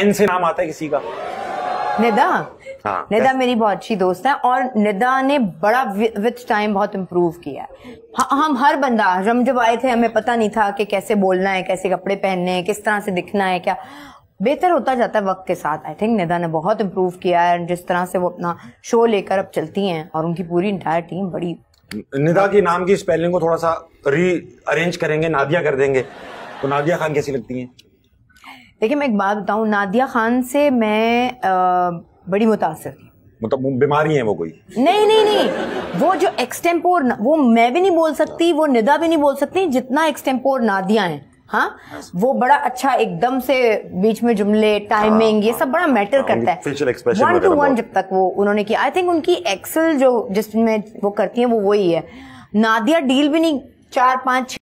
N से नाम आता है किसी का निदा हाँ, निदा मेरी बहुत अच्छी दोस्त है और निदा ने बड़ा विद टाइम बहुत इम्प्रूव किया है हम हर बंदा हम जब आए थे हमें पता नहीं था कि कैसे बोलना है कैसे कपड़े पहनने हैं किस तरह से दिखना है क्या बेहतर होता जाता है वक्त के साथ आई थिंक निदा ने बहुत इम्प्रूव किया है जिस तरह से वो अपना शो लेकर अब चलती हैं और उनकी पूरी इंटायर टीम बड़ी निदा के नाम की स्पेलिंग को थोड़ा सा री अरेंज करेंगे नादिया कर देंगे तो नादिया खान कैसी लगती हैं देखिए मैं एक बात बताऊँ नादिया खान से मैं आ, बड़ी मुतासर थी मतलब बीमारी है वो कोई नहीं नहीं नहीं वो जो एक्सटेम्पोर वो मैं भी नहीं बोल सकती वो निदा भी नहीं बोल सकती जितना एक्सटेम्पोर नादिया है हाँ वो बड़ा अच्छा एकदम से बीच में जुमले टाइमिंग ये सब बड़ा मैटर हाँ, करता है वन टू वन जब तक वो उन्होंने किया आई थिंक उनकी एक्सेल जो जिसमें वो करती है वो वही है नादिया डील भी नहीं चार पाँच